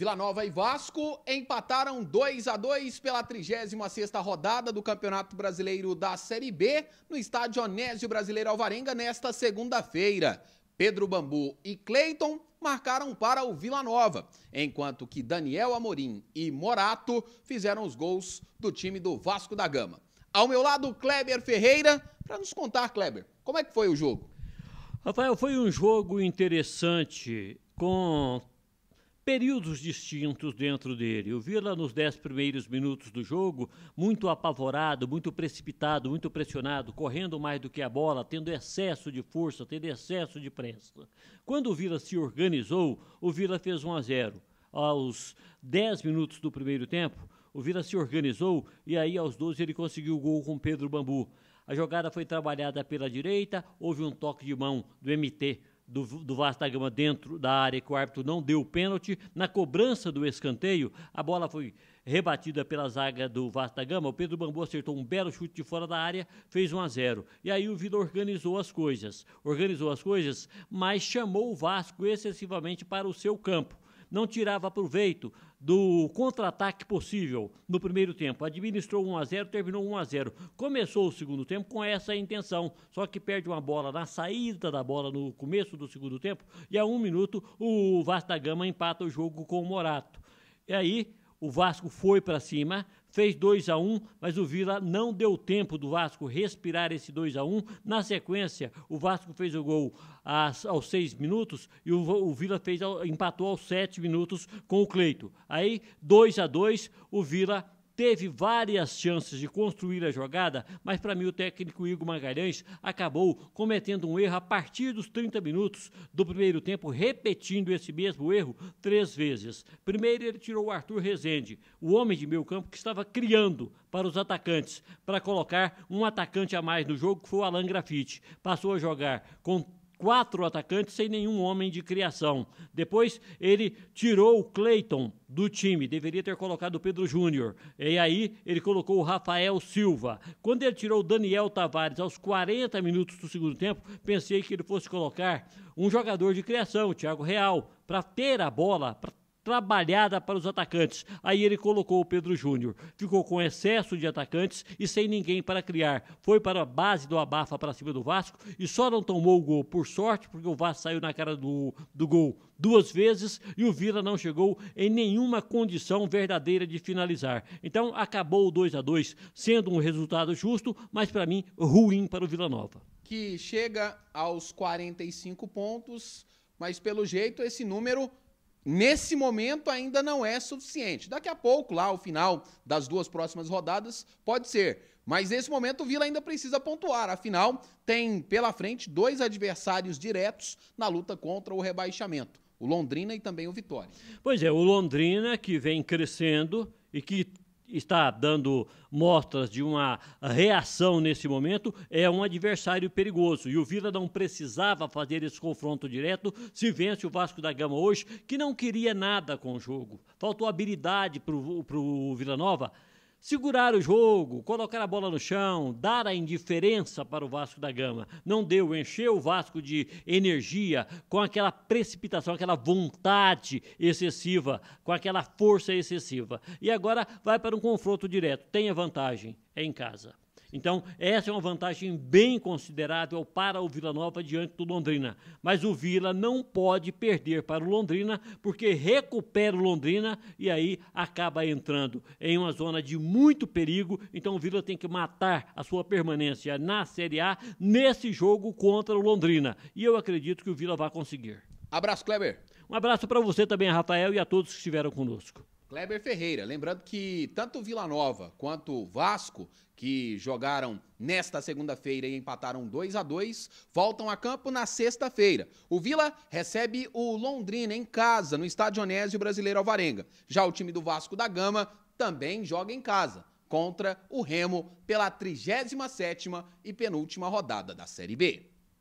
Vila Nova e Vasco empataram 2 a 2 pela 36ª rodada do Campeonato Brasileiro da Série B no estádio Onésio Brasileiro Alvarenga nesta segunda-feira. Pedro Bambu e Cleiton marcaram para o Vila Nova, enquanto que Daniel Amorim e Morato fizeram os gols do time do Vasco da Gama. Ao meu lado, Kleber Ferreira, para nos contar, Kleber, como é que foi o jogo? Rafael, foi um jogo interessante, com períodos distintos dentro dele. O Vila, nos dez primeiros minutos do jogo, muito apavorado, muito precipitado, muito pressionado, correndo mais do que a bola, tendo excesso de força, tendo excesso de pressa. Quando o Vila se organizou, o Vila fez 1 a 0. Aos 10 minutos do primeiro tempo, o Vila se organizou e aí aos 12 ele conseguiu o gol com Pedro Bambu. A jogada foi trabalhada pela direita, houve um toque de mão do MT do, do Vasco da Gama dentro da área que o árbitro não deu o pênalti. Na cobrança do escanteio, a bola foi rebatida pela zaga do Vasco da Gama. O Pedro Bambu acertou um belo chute de fora da área, fez 1 a 0. E aí o Vila organizou as coisas. Organizou as coisas, mas chamou o Vasco excessivamente para o seu campo não tirava proveito do contra-ataque possível no primeiro tempo. Administrou 1 a 0, terminou 1 a 0. Começou o segundo tempo com essa intenção, só que perde uma bola na saída da bola no começo do segundo tempo e a um minuto o Vasco da Gama empata o jogo com o Morato. E aí o Vasco foi para cima, fez 2 a 1, mas o Vila não deu tempo do Vasco respirar esse 2 a 1. Na sequência, o Vasco fez o gol aos 6 minutos e o, Vila fez empatou aos 7 minutos com o Cleito. Aí, 2 a 2, o Vila teve várias chances de construir a jogada, mas para mim o técnico Igor Magalhães acabou cometendo um erro a partir dos 30 minutos do primeiro tempo, repetindo esse mesmo erro três vezes. Primeiro ele tirou o Arthur Rezende, o homem de meio campo que estava criando para os atacantes, para colocar um atacante a mais no jogo, que foi o Alan Grafite. Passou a jogar com quatro atacantes sem nenhum homem de criação. Depois ele tirou o Cleiton do time, deveria ter colocado o Pedro Júnior. E aí ele colocou o Rafael Silva. Quando ele tirou o Daniel Tavares aos 40 minutos do segundo tempo, pensei que ele fosse colocar um jogador de criação, o Thiago Real, para ter a bola, para trabalhada para os atacantes. Aí ele colocou o Pedro Júnior. Ficou com excesso de atacantes e sem ninguém para criar. Foi para a base do Abafa para cima do Vasco e só não tomou o gol por sorte, porque o Vasco saiu na cara do, do gol duas vezes e o Vila não chegou em nenhuma condição verdadeira de finalizar. Então acabou o 2 a 2 sendo um resultado justo, mas para mim ruim para o Vila Nova. Que chega aos 45 pontos, mas pelo jeito esse número Nesse momento ainda não é suficiente. Daqui a pouco, lá, ao final das duas próximas rodadas, pode ser. Mas nesse momento o Vila ainda precisa pontuar. Afinal, tem pela frente dois adversários diretos na luta contra o rebaixamento: o Londrina e também o Vitória. Pois é, o Londrina que vem crescendo e que está dando mostras de uma reação nesse momento, é um adversário perigoso. E o Vila não precisava fazer esse confronto direto se vence o Vasco da Gama hoje, que não queria nada com o jogo. Faltou habilidade para o Vila Nova segurar o jogo, colocar a bola no chão, dar a indiferença para o Vasco da Gama. Não deu, encheu o Vasco de energia com aquela precipitação, aquela vontade excessiva, com aquela força excessiva. E agora vai para um confronto direto. Tem a vantagem, é em casa. Então, essa é uma vantagem bem considerável para o Vila Nova diante do Londrina. Mas o Vila não pode perder para o Londrina, porque recupera o Londrina e aí acaba entrando em uma zona de muito perigo. Então, o Vila tem que matar a sua permanência na Série A nesse jogo contra o Londrina. E eu acredito que o Vila vai conseguir. Abraço, Kleber. Um abraço para você também, Rafael, e a todos que estiveram conosco. Kleber Ferreira, lembrando que tanto Vila Nova quanto Vasco, que jogaram nesta segunda-feira e empataram 2 a 2 voltam a campo na sexta-feira. O Vila recebe o Londrina em casa, no Estádio Onésio Brasileiro Alvarenga. Já o time do Vasco da Gama também joga em casa, contra o Remo pela 37 e penúltima rodada da Série B.